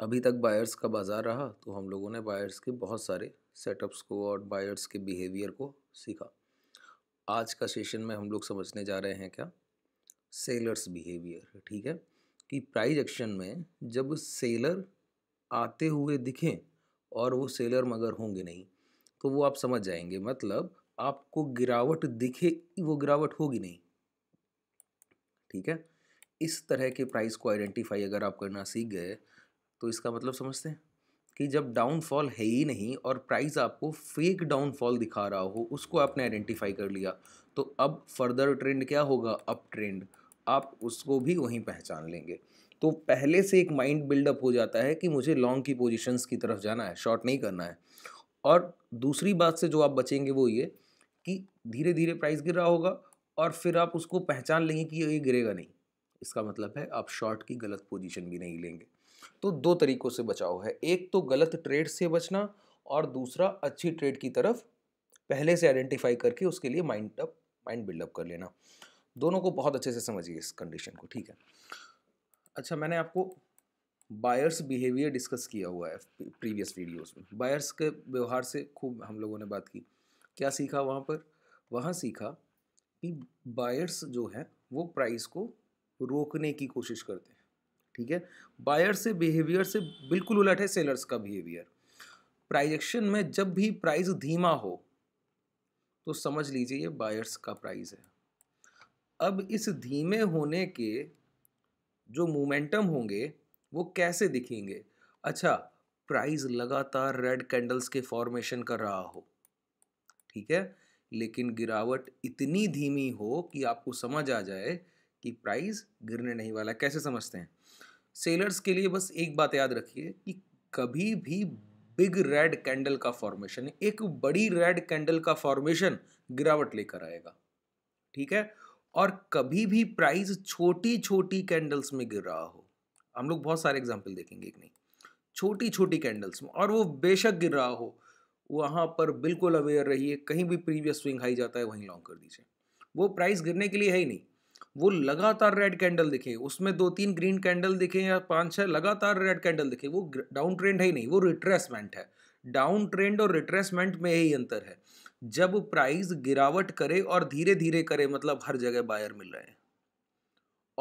अभी तक बायर्स का बाज़ार रहा तो हम लोगों ने बायर्स के बहुत सारे सेटअप्स को और बायर्स के बिहेवियर को सीखा आज का सेशन में हम लोग समझने जा रहे हैं क्या सेलर्स बिहेवियर ठीक है कि प्राइज एक्शन में जब सेलर आते हुए दिखें और वो सेलर मगर होंगे नहीं तो वो आप समझ जाएंगे मतलब आपको गिरावट दिखे वो गिरावट होगी नहीं ठीक है इस तरह के प्राइस को आइडेंटिफाई अगर आप करना सीख गए तो इसका मतलब समझते हैं कि जब डाउनफॉल है ही नहीं और प्राइस आपको फेक डाउनफॉल दिखा रहा हो उसको आपने आइडेंटिफाई कर लिया तो अब फर्दर ट्रेंड क्या होगा अप ट्रेंड आप उसको भी वहीं पहचान लेंगे तो पहले से एक माइंड बिल्डअप हो जाता है कि मुझे लॉन्ग की पोजीशंस की तरफ जाना है शॉर्ट नहीं करना है और दूसरी बात से जो आप बचेंगे वो ये कि धीरे धीरे प्राइस गिर रहा होगा और फिर आप उसको पहचान लेंगे कि ये गिरेगा नहीं इसका मतलब है आप शॉर्ट की गलत पोजीशन भी नहीं लेंगे तो दो तरीक़ों से बचाव है एक तो गलत ट्रेड से बचना और दूसरा अच्छी ट्रेड की तरफ पहले से आइडेंटिफाई करके उसके लिए माइंड अप माइंड बिल्डअप कर लेना दोनों को बहुत अच्छे से समझिए इस कंडीशन को ठीक है अच्छा मैंने आपको बायर्स बिहेवियर डिस्कस किया हुआ है प्रीवियस वीडियोस में बायर्स के व्यवहार से खूब हम लोगों ने बात की क्या सीखा वहाँ पर वहाँ सीखा कि बायर्स जो है वो प्राइस को रोकने की कोशिश करते हैं ठीक है बायर से बिहेवियर से बिल्कुल उलट है सेलर्स का बिहेवियर प्राइजेक्शन में जब भी प्राइस धीमा हो तो समझ लीजिए ये बायर्स का प्राइस है अब इस धीमे होने के जो मोमेंटम होंगे वो कैसे दिखेंगे अच्छा प्राइस लगातार रेड कैंडल्स के फॉर्मेशन कर रहा हो ठीक है लेकिन गिरावट इतनी धीमी हो कि आपको समझ आ जाए कि प्राइस गिरने नहीं वाला कैसे समझते हैं सेलर्स के लिए बस एक बात याद रखिए कि कभी भी बिग रेड कैंडल का फॉर्मेशन एक बड़ी रेड कैंडल का फॉर्मेशन गिरावट लेकर आएगा ठीक है और कभी भी प्राइस छोटी छोटी कैंडल्स में गिर रहा हो हम लोग बहुत सारे एग्जाम्पल देखेंगे एक नहीं छोटी छोटी कैंडल्स में और वो बेशक गिर रहा हो वहाँ पर बिल्कुल अवेयर रहिए कहीं भी प्रीवियस स्विंग हाई जाता है वहीं लॉन्ग कर दीजिए वो प्राइस गिरने के लिए है ही नहीं वो लगातार रेड कैंडल दिखे उसमें दो तीन ग्रीन कैंडल दिखे या पांच छह लगातार रेड कैंडल दिखे वो डाउन ट्रेंड है ही नहीं वो रिट्रेसमेंट है डाउन ट्रेंड और रिट्रेसमेंट में यही अंतर है जब प्राइस गिरावट करे और धीरे धीरे करे मतलब हर जगह बायर मिल रहे हैं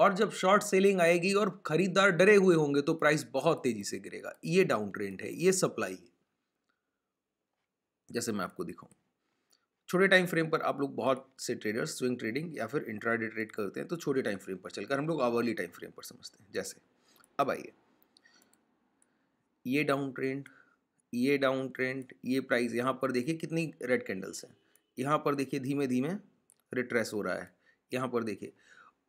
और जब शॉर्ट सेलिंग आएगी और खरीदार डरे हुए होंगे तो प्राइस बहुत तेजी से गिरेगा ये डाउन ट्रेंड है ये सप्लाई है जैसे मैं आपको दिखाऊं छोटे टाइम फ्रेम पर आप लोग बहुत से ट्रेडर्स स्विंग ट्रेडिंग या फिर इंट्राडे ट्रेड करते हैं तो छोटे टाइम फ्रेम पर चलकर हम लोग आवर्ली टाइम फ्रेम पर समझते हैं जैसे अब आइए ये डाउन ट्रेंड ये डाउन ट्रेंड ये प्राइस यहाँ पर देखिए कितनी रेड कैंडल्स हैं यहाँ पर देखिए धीमे धीमे रिट्रेस हो रहा है यहाँ पर देखिए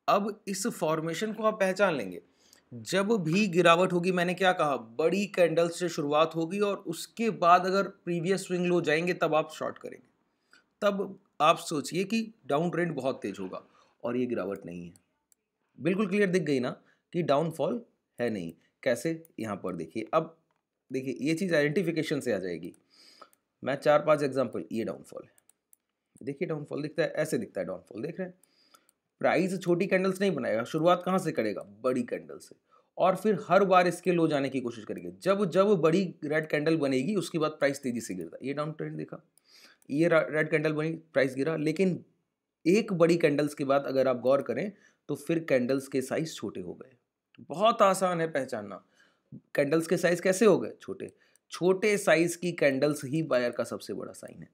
अब इस फॉर्मेशन को आप पहचान लेंगे जब भी गिरावट होगी मैंने क्या कहा बड़ी कैंडल्स से शुरुआत होगी और उसके बाद अगर प्रीवियस स्विंग लो जाएंगे तब आप शॉर्ट करेंगे तब आप सोचिए कि डाउन ट्रेंड बहुत तेज होगा और ये गिरावट नहीं है बिल्कुल क्लियर दिख गई ना कि डाउनफॉल है नहीं कैसे यहाँ पर देखिए अब देखिए ये चीज़ आइडेंटिफिकेशन से आ जाएगी मैं चार पांच एग्जांपल ये डाउनफॉल है देखिए डाउनफॉल दिखता है ऐसे दिखता है डाउनफॉल देख रहे हैं प्राइस छोटी कैंडल्स नहीं बनाएगा शुरुआत कहाँ से करेगा बड़ी कैंडल से और फिर हर बार इसके लो जाने की कोशिश करेगा जब जब बड़ी रेड कैंडल बनेगी उसके बाद प्राइस तेजी से गिरता है ये डाउन ट्रेंड देखा ये रेड कैंडल बनी प्राइस गिरा लेकिन एक बड़ी कैंडल्स के बाद अगर आप गौर करें तो फिर कैंडल्स के साइज़ छोटे हो गए बहुत आसान है पहचानना कैंडल्स के साइज़ कैसे हो गए छोटे छोटे साइज़ की कैंडल्स ही बायर का सबसे बड़ा साइन है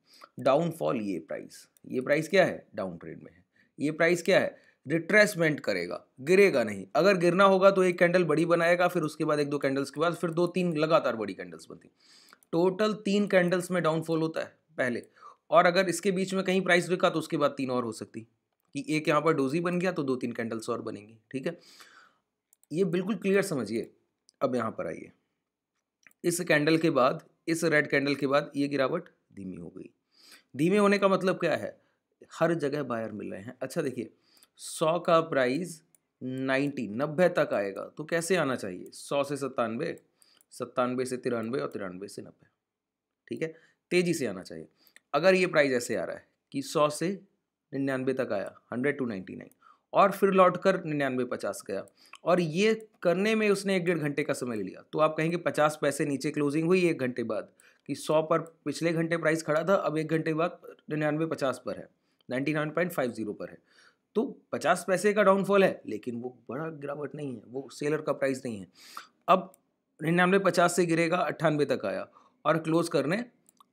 डाउनफॉल ये प्राइस ये प्राइस क्या है डाउन ट्रेड में है ये प्राइस क्या है रिट्रेसमेंट करेगा गिरेगा नहीं अगर गिरना होगा तो एक कैंडल बड़ी बनाएगा फिर उसके बाद एक दो कैंडल्स के बाद फिर दो तीन लगातार बड़ी कैंडल्स बनती टोटल तीन कैंडल्स में डाउनफॉल होता है पहले और अगर इसके बीच में कहीं प्राइस रुका तो उसके बाद तीन और हो सकती कि एक यहाँ पर डोजी बन गया तो दो तीन कैंडल्स और बनेंगे ठीक है ये बिल्कुल क्लियर समझिए अब यहाँ पर आइए इस कैंडल के बाद इस रेड कैंडल के बाद ये गिरावट धीमी हो गई धीमे होने का मतलब क्या है हर जगह बायर मिल रहे हैं अच्छा देखिए सौ का प्राइस नाइन्टी नब्बे तक आएगा तो कैसे आना चाहिए सौ से सत्तानवे सत्तानवे से तिरानवे और तिरानवे से नब्बे ठीक है तेज़ी से आना चाहिए अगर ये प्राइस ऐसे आ रहा है कि सौ से निन्यानवे तक आया हंड्रेड टू नाइन्टी नाइन और फिर लौट कर निन्यानवे पचास गया और ये करने में उसने एक डेढ़ घंटे का समय ले लिया तो आप कहेंगे पचास पैसे नीचे क्लोजिंग हुई एक घंटे बाद कि सौ पर पिछले घंटे प्राइस खड़ा था अब एक घंटे बाद निन्यानवे पचास पर है ninety nine point five zero पर है तो पचास पैसे का डाउनफॉल है लेकिन वो बड़ा गिरावट नहीं है वो सेलर का प्राइस नहीं है अब निन्यानवे पचास से गिरेगा अट्ठानवे तक आया और क्लोज करने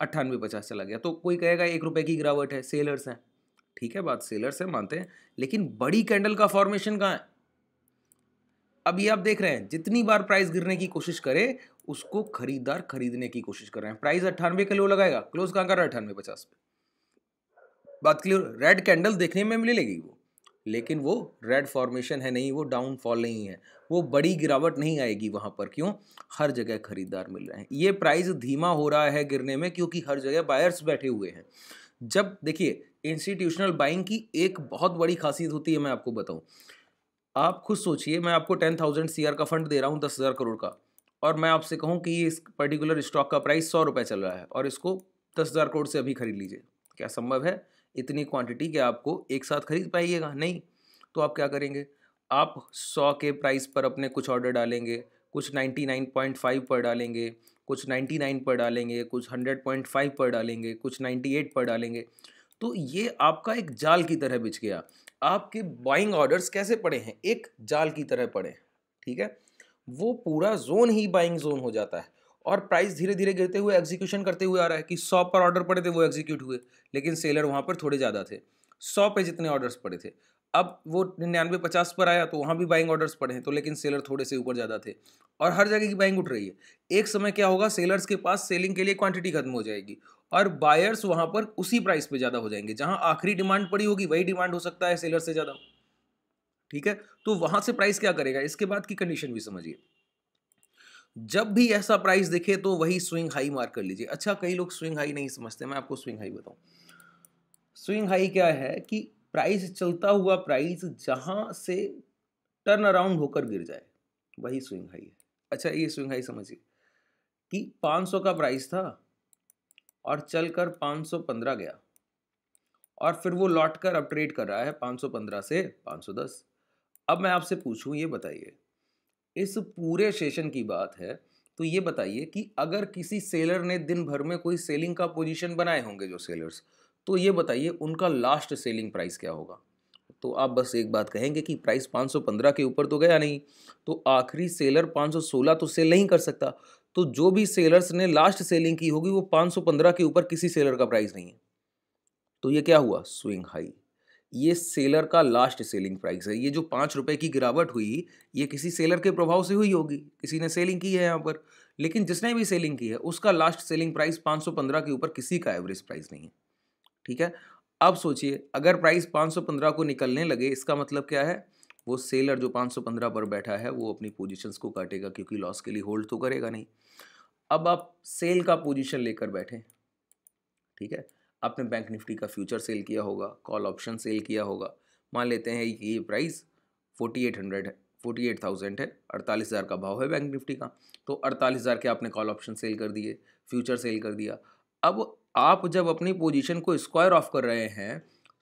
अट्ठानवे पचास चला गया तो कोई कहेगा एक रुपये की गिरावट है सेलर्स हैं ठीक है बात सेलर्स है मानते हैं लेकिन बड़ी कैंडल का फॉर्मेशन कहाँ है अब ये आप देख रहे हैं जितनी बार प्राइस गिरने की कोशिश करे उसको खरीदार खरीदने की कोशिश कर रहे हैं प्राइस अट्ठानवे किलो लो लगाएगा क्लोज कहाँ कर रहा है अट्ठानवे पचास पे बात क्लियर रेड कैंडल देखने में मिलेगी वो लेकिन वो रेड फॉर्मेशन है नहीं वो डाउनफॉल नहीं है वो बड़ी गिरावट नहीं आएगी वहाँ पर क्यों हर जगह खरीदार मिल रहे हैं ये प्राइस धीमा हो रहा है गिरने में क्योंकि हर जगह बायर्स बैठे हुए हैं जब देखिए इंस्टीट्यूशनल बाइंग की एक बहुत बड़ी खासियत होती है मैं आपको बताऊँ आप खुद सोचिए मैं आपको टेन थाउजेंड सी का फंड दे रहा हूँ दस हज़ार करोड़ का और मैं आपसे कहूँ कि इस पर्टिकुलर स्टॉक का प्राइस सौ रुपये चल रहा है और इसको दस हज़ार करोड़ से अभी खरीद लीजिए क्या संभव है इतनी क्वांटिटी कि आपको एक साथ खरीद पाइएगा नहीं तो आप क्या करेंगे आप सौ के प्राइस पर अपने कुछ ऑर्डर डालेंगे कुछ नाइन्टी नाइन पॉइंट फाइव पर डालेंगे कुछ नाइन्टी नाइन पर डालेंगे कुछ हंड्रेड पॉइंट फाइव पर डालेंगे कुछ नाइन्टी एट पर डालेंगे तो ये आपका एक जाल की तरह बिछ गया आपके बाइंग ऑर्डर्स कैसे पड़े हैं एक जाल की तरह पड़े ठीक है वो पूरा जोन ही बाइंग जोन हो जाता है और प्राइस धीरे धीरे गिरते हुए एग्जीक्यूशन करते हुए आ रहा है कि सौ पर ऑर्डर पड़े थे वो एग्जीक्यूट हुए लेकिन सेलर वहाँ पर थोड़े ज़्यादा थे सौ पे जितने ऑर्डर्स पड़े थे अब वो निन्यानवे पचास पर आया तो वहाँ भी बाइंग ऑर्डर्स पड़े हैं तो लेकिन सेलर थोड़े से ऊपर ज़्यादा थे और हर जगह की बाइंग उठ रही है एक समय क्या होगा सेलर्स के पास सेलिंग के लिए क्वांटिटी खत्म हो जाएगी और बायर्स वहाँ पर उसी प्राइस पे ज़्यादा हो जाएंगे जहाँ आखिरी डिमांड पड़ी होगी वही डिमांड हो सकता है सेलर से ज़्यादा ठीक है तो वहाँ से प्राइस क्या करेगा इसके बाद की कंडीशन भी समझिए जब भी ऐसा प्राइस दिखे तो वही स्विंग हाई मार्क कर लीजिए अच्छा कई लोग स्विंग हाई नहीं समझते मैं आपको स्विंग हाई बताऊं स्विंग हाई क्या है कि प्राइस चलता हुआ प्राइस जहां से टर्न अराउंड होकर गिर जाए वही स्विंग हाई है अच्छा ये स्विंग हाई समझिए कि 500 का प्राइस था और चलकर 515 गया और फिर वो लौट कर अपट्रेड कर रहा है 515 से 510 अब मैं आपसे पूछूं ये बताइए इस पूरे सेशन की बात है तो ये बताइए कि अगर किसी सेलर ने दिन भर में कोई सेलिंग का पोजीशन बनाए होंगे जो सेलर्स तो ये बताइए उनका लास्ट सेलिंग प्राइस क्या होगा तो आप बस एक बात कहेंगे कि प्राइस 515 के ऊपर तो गया नहीं तो आखिरी सेलर 516 तो सेल नहीं कर सकता तो जो भी सेलर्स ने लास्ट सेलिंग की होगी वो 515 के ऊपर किसी सेलर का प्राइस नहीं है तो ये क्या हुआ स्विंग हाई ये सेलर का लास्ट सेलिंग प्राइस है ये जो पाँच रुपये की गिरावट हुई ये किसी सेलर के प्रभाव से हुई होगी किसी ने सेलिंग की है यहाँ पर लेकिन जिसने भी सेलिंग की है उसका लास्ट सेलिंग प्राइस 515 के ऊपर किसी का एवरेज प्राइस नहीं है ठीक है अब सोचिए अगर प्राइस 515 को निकलने लगे इसका मतलब क्या है वो सेलर जो 515 पर बैठा है वो अपनी पोजीशंस को काटेगा क्योंकि लॉस के लिए होल्ड तो करेगा नहीं अब आप सेल का पोजीशन लेकर बैठें ठीक है आपने बैंक निफ्टी का फ्यूचर सेल किया होगा कॉल ऑप्शन सेल किया होगा मान लेते हैं कि ये प्राइस फोर्टी एट हंड्रेड है फोर्टी एट थाउजेंड है अड़तालीस हज़ार का भाव है बैंक निफ्टी का तो अड़तालीस हज़ार के आपने कॉल ऑप्शन सेल कर दिए फ्यूचर सेल कर दिया अब आप जब अपनी पोजीशन को स्क्वायर ऑफ कर रहे हैं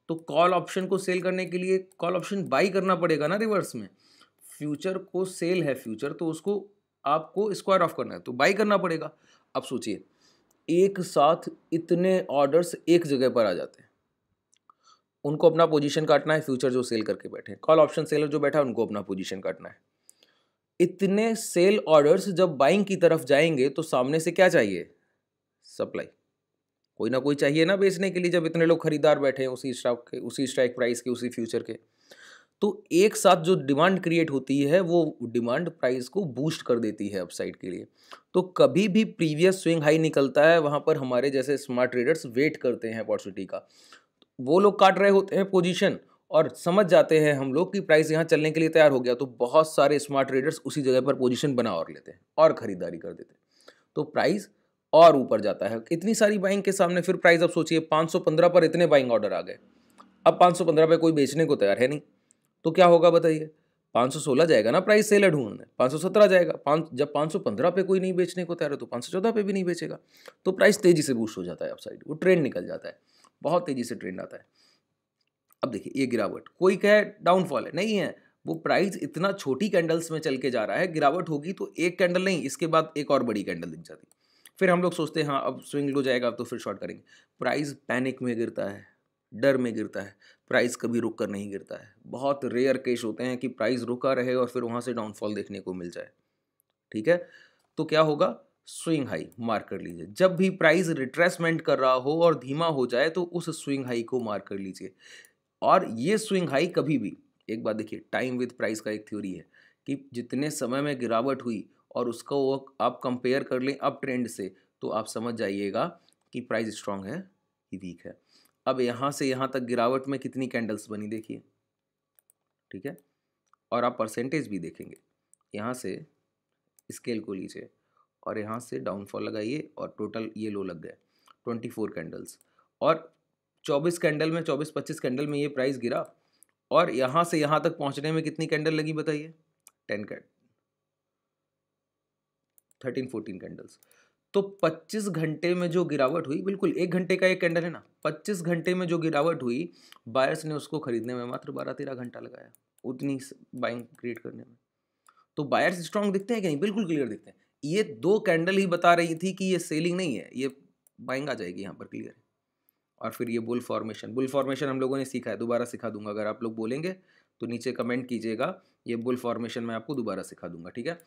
तो कॉल ऑप्शन को सेल करने के लिए कॉल ऑप्शन बाई करना पड़ेगा ना रिवर्स में फ्यूचर को सेल है फ्यूचर तो उसको आपको स्क्वायर ऑफ करना है तो बाई करना पड़ेगा अब सोचिए एक साथ इतने ऑर्डर्स एक जगह पर आ जाते हैं उनको अपना पोजीशन काटना है फ्यूचर जो सेल करके बैठे कॉल ऑप्शन सेलर जो बैठा है उनको अपना पोजीशन काटना है इतने सेल ऑर्डर्स जब बाइंग की तरफ जाएंगे तो सामने से क्या चाहिए सप्लाई कोई ना कोई चाहिए ना बेचने के लिए जब इतने लोग खरीदार बैठे हैं उसी स्टॉक के उसी स्ट्राइक प्राइस के उसी फ्यूचर के तो एक साथ जो डिमांड क्रिएट होती है वो डिमांड प्राइस को बूस्ट कर देती है अपसाइड के लिए तो कभी भी प्रीवियस स्विंग हाई निकलता है वहाँ पर हमारे जैसे स्मार्ट ट्रेडर्स वेट करते हैं अपॉर्चुनिटी का वो लोग काट रहे होते हैं पोजीशन और समझ जाते हैं हम लोग कि प्राइस यहाँ चलने के लिए तैयार हो गया तो बहुत सारे स्मार्ट ट्रेडर्स उसी जगह पर पोजिशन बना और लेते हैं और ख़रीदारी कर देते हैं तो प्राइस और ऊपर जाता है इतनी सारी बाइंग के सामने फिर प्राइस अब सोचिए 515 पर इतने बाइंग ऑर्डर आ गए अब 515 पे कोई बेचने को तैयार है नहीं तो क्या होगा बताइए 516 जाएगा ना प्राइस सेल एड उन्होंने 517 जाएगा पाँच जब 515 पे कोई नहीं बेचने को तैयार है तो 514 पे भी नहीं बेचेगा तो प्राइस तेज़ी से बूस्ट हो जाता है अपसाइड वो ट्रेंड निकल जाता है बहुत तेज़ी से ट्रेंड आता है अब देखिए ये गिरावट कोई कहे डाउनफॉल है नहीं है वो प्राइस इतना छोटी कैंडल्स में चल के जा रहा है गिरावट होगी तो एक कैंडल नहीं इसके बाद एक और बड़ी कैंडल दिख जाती फिर हम लोग सोचते हैं हाँ अब स्विंग लो जाएगा अब तो फिर शॉर्ट करेंगे प्राइस पैनिक में गिरता है डर में गिरता है प्राइस कभी रुक कर नहीं गिरता है बहुत रेयर केस होते हैं कि प्राइस रुका रहे और फिर वहाँ से डाउनफॉल देखने को मिल जाए ठीक है तो क्या होगा स्विंग हाई मार्क कर लीजिए जब भी प्राइस रिट्रेसमेंट कर रहा हो और धीमा हो जाए तो उस स्विंग हाई को मार्क कर लीजिए और ये स्विंग हाई कभी भी एक बात देखिए टाइम विद प्राइस का एक थ्योरी है कि जितने समय में गिरावट हुई और उसको आप कंपेयर कर लें अप ट्रेंड से तो आप समझ जाइएगा कि प्राइस स्ट्रांग है कि वीक है अब यहाँ से यहाँ तक गिरावट में कितनी कैंडल्स बनी देखिए ठीक है और आप परसेंटेज भी देखेंगे यहाँ से स्केल को लीजिए और यहाँ से डाउनफॉल लगाइए और टोटल ये लो लग गया ट्वेंटी फोर कैंडल्स और चौबीस कैंडल में चौबीस पच्चीस कैंडल में ये प्राइस गिरा और यहाँ से यहाँ तक पहुँचने में कितनी कैंडल लगी बताइए टेन कैंड थर्टीन फोर्टीन कैंडल्स तो 25 घंटे में जो गिरावट हुई बिल्कुल एक घंटे का एक कैंडल है ना 25 घंटे में जो गिरावट हुई बायर्स ने उसको खरीदने में मात्र बारह तेरह घंटा लगाया उतनी बाइंग क्रिएट करने में तो बायर्स स्ट्रांग दिखते हैं कि नहीं बिल्कुल क्लियर दिखते हैं ये दो कैंडल ही बता रही थी कि ये सेलिंग नहीं है ये बाइंग आ जाएगी यहाँ पर क्लियर और फिर ये बुल फॉर्मेशन बुल फॉर्मेशन हम लोगों ने सीखा है दोबारा सिखा दूंगा अगर आप लोग बोलेंगे तो नीचे कमेंट कीजिएगा ये बुल फॉर्मेशन मैं आपको दोबारा सिखा दूंगा ठीक है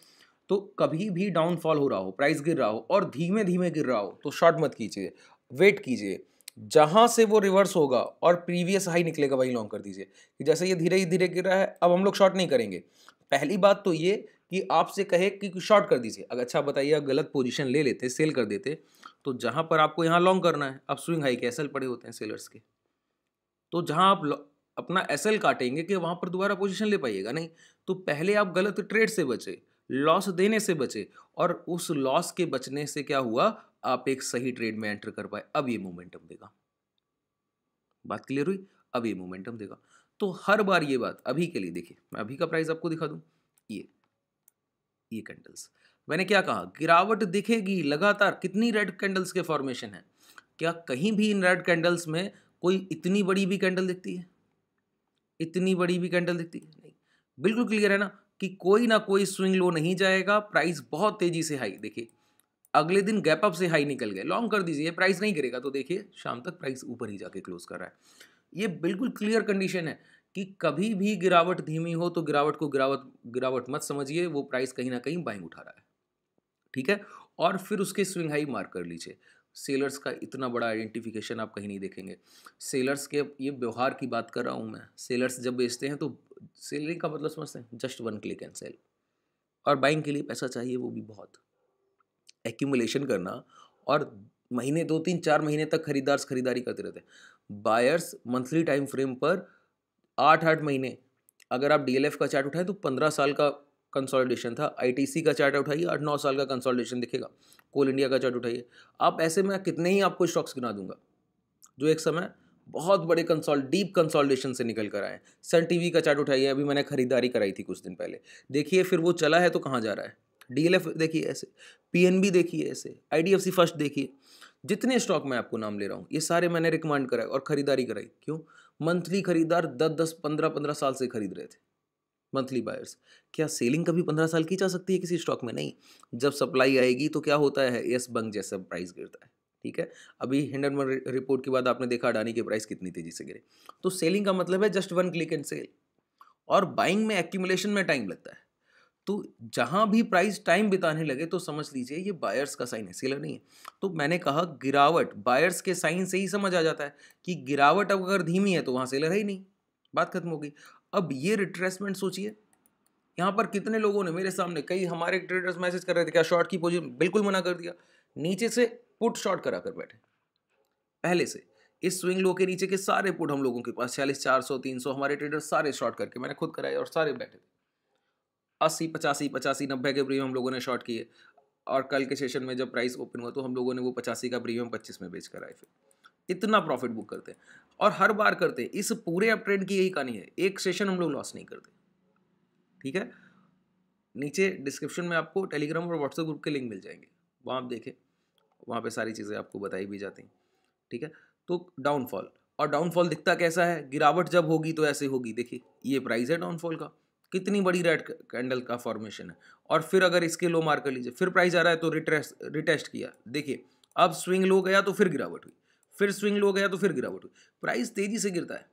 तो कभी भी डाउनफॉल हो रहा हो प्राइस गिर रहा हो और धीमे धीमे गिर रहा हो तो शॉर्ट मत कीजिए वेट कीजिए जहाँ से वो रिवर्स होगा और प्रीवियस हाई निकलेगा वही लॉन्ग कर दीजिए कि जैसे ये धीरे ही धीरे गिर रहा है अब हम लोग शॉर्ट नहीं करेंगे पहली बात तो ये कि आपसे कहे कि शॉर्ट कर दीजिए अगर अच्छा बताइए आप गलत पोजीशन ले लेते सेल कर देते तो जहाँ पर आपको यहाँ लॉन्ग करना है अब स्विंग हाई के एस पड़े होते हैं सेलर्स के तो जहाँ आप अपना एस काटेंगे कि वहाँ पर दोबारा पोजीशन ले पाइएगा नहीं तो पहले आप गलत ट्रेड से बचे लॉस देने से बचे और उस लॉस के बचने से क्या हुआ आप एक सही ट्रेड में एंटर कर पाए अब ये मोमेंटम देगा बात क्लियर हुई अब ये मोमेंटम देगा तो हर बार ये बात अभी के लिए देखिए मैं अभी का प्राइस आपको दिखा दूं ये ये कैंडल्स मैंने क्या कहा गिरावट दिखेगी लगातार कितनी रेड कैंडल्स के फॉर्मेशन है क्या कहीं भी इन रेड कैंडल्स में कोई इतनी बड़ी भी कैंडल दिखती है इतनी बड़ी भी कैंडल दिखती है नहीं बिल्कुल क्लियर है ना कि कोई ना कोई स्विंग लो नहीं जाएगा प्राइस बहुत तेज़ी से हाई देखिए अगले दिन गैप अप से हाई निकल गए लॉन्ग कर दीजिए प्राइस नहीं गिरेगा तो देखिए शाम तक प्राइस ऊपर ही जाके क्लोज कर रहा है ये बिल्कुल क्लियर कंडीशन है कि कभी भी गिरावट धीमी हो तो गिरावट को गिरावट गिरावट मत समझिए वो प्राइस कहीं ना कहीं बाइंग उठा रहा है ठीक है और फिर उसके स्विंग हाई मार्क कर लीजिए सेलर्स का इतना बड़ा आइडेंटिफिकेशन आप कहीं नहीं देखेंगे सेलर्स के ये व्यवहार की बात कर रहा हूँ मैं सेलर्स जब बेचते हैं तो सेलिंग का मतलब समझते हैं just one click and sell और बाइंग के लिए पैसा चाहिए वो भी बहुत एक्यूमुलेशन करना और महीने दो तीन चार महीने तक खरीदार खरीदारी करते रहते हैं बायर्स मंथली टाइम फ्रेम पर आठ आठ महीने अगर आप डी का चार्ट उठाएं तो पंद्रह साल का कंसोलिडेशन था आई का चार्ट उठाइए आठ नौ साल का कंसोलिडेशन दिखेगा कोल इंडिया का चार्ट उठाइए आप ऐसे में कितने ही आपको स्टॉक्स गिना दूंगा जो एक समय बहुत बड़े कंसोल डीप कंसोलिडेशन से निकल कर आए सन टीवी का चार्ट उठाइए अभी मैंने खरीदारी कराई थी कुछ दिन पहले देखिए फिर वो चला है तो कहाँ जा रहा है डी देखिए ऐसे पी देखिए ऐसे आई फर्स्ट देखिए जितने स्टॉक मैं आपको नाम ले रहा हूँ ये सारे मैंने रिकमेंड कराए और खरीदारी कराई क्यों मंथली खरीदार दस दस पंद्रह पंद्रह साल से खरीद रहे थे मंथली बायर्स क्या सेलिंग कभी पंद्रह साल की जा सकती है किसी स्टॉक में नहीं जब सप्लाई आएगी तो क्या होता है एस बंग जैसा प्राइस गिरता है ठीक है अभी हिंडन रिपोर्ट के बाद आपने देखा अडानी की प्राइस कितनी तेजी से गिरे तो सेलिंग का मतलब है just one click and sell और बाइंग में एक्यूमुलेशन में टाइम लगता है तो जहां भी प्राइस टाइम बिताने लगे तो समझ लीजिए ये बायर्स का साइन है सेलर नहीं है तो मैंने कहा गिरावट बायर्स के साइन से ही समझ आ जाता है कि गिरावट अगर धीमी है तो वहाँ सेलर है ही नहीं बात खत्म हो गई अब ये रिट्रेसमेंट सोचिए यहाँ पर कितने लोगों ने मेरे सामने कई हमारे ट्रेडर्स मैसेज कर रहे थे क्या शॉर्ट की पोजीशन बिल्कुल मना कर दिया नीचे से पुट शॉर्ट करा कर बैठे पहले से इस स्विंग लो के नीचे के सारे पुट हम लोगों के पास छियालीस चार सौ तीन सौ हमारे ट्रेडर सारे शॉर्ट करके मैंने खुद कराए और सारे बैठे थे अस्सी पचासी पचासी नब्बे के प्रीमियम हम लोगों ने शॉर्ट किए और कल के सेशन में जब प्राइस ओपन हुआ तो हम लोगों ने वो पचासी का प्रीमियम पच्चीस में बेच कर आए फिर इतना प्रॉफिट बुक करते हैं और हर बार करते हैं इस पूरे अप ट्रेंड की यही कहानी है एक सेशन हम लोग लॉस नहीं करते ठीक है नीचे डिस्क्रिप्शन में आपको टेलीग्राम और व्हाट्सएप ग्रुप के लिंक मिल जाएंगे वहाँ आप देखें वहाँ पे सारी चीज़ें आपको बताई भी जाती हैं ठीक है तो डाउनफॉल और डाउनफॉल दिखता कैसा है गिरावट जब होगी तो ऐसे होगी देखिए ये प्राइस है डाउनफॉल का कितनी बड़ी रेड कैंडल का फॉर्मेशन है और फिर अगर इसके लो मार कर लीजिए फिर प्राइस आ रहा है तो रिटेस्ट रिटेस्ट किया देखिए अब स्विंग लो गया तो फिर गिरावट हुई फिर स्विंग लो गया तो फिर गिरावट हुई प्राइस तेजी से गिरता है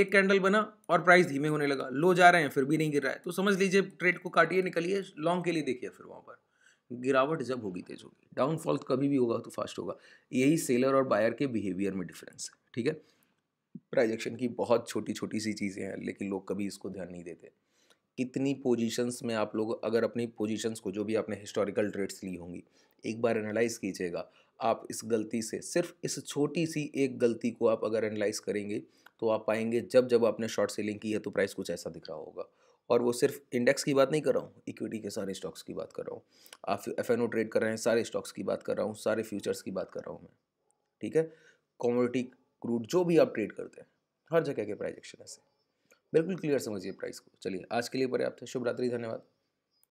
एक कैंडल बना और प्राइस धीमे होने लगा लो जा रहे हैं फिर भी नहीं गिर रहा है तो समझ लीजिए ट्रेड को काटिए निकलिए लॉन्ग के लिए देखिए फिर वहाँ पर गिरावट जब होगी तेज होगी डाउनफॉल कभी भी होगा तो फास्ट होगा यही सेलर और बायर के बिहेवियर में डिफरेंस है ठीक है प्राइजेक्शन की बहुत छोटी छोटी सी चीज़ें हैं लेकिन लोग कभी इसको ध्यान नहीं देते कितनी पोजीशंस में आप लोग अगर अपनी पोजीशंस को जो भी आपने हिस्टोरिकल ट्रेड्स ली होंगी एक बार एनालाइज कीजिएगा आप इस गलती से सिर्फ इस छोटी सी एक गलती को आप अगर एनालाइज करेंगे तो आप पाएंगे जब जब आपने शॉर्ट सेलिंग की है तो प्राइस कुछ ऐसा दिख रहा होगा और वो सिर्फ इंडेक्स की बात नहीं कर रहा हूँ इक्विटी के सारे स्टॉक्स की बात कर रहा हूँ आप एफ ट्रेड कर रहे हैं सारे स्टॉक्स की बात कर रहा हूँ सारे फ्यूचर्स की बात कर रहा हूँ मैं ठीक है कॉमोडिटी क्रूड जो भी आप ट्रेड करते हैं हर जगह के प्राइजेक्शन ऐसे बिल्कुल क्लियर समझिए प्राइस को चलिए आज के लिए पर्याप्त है शुभ रात्रि धन्यवाद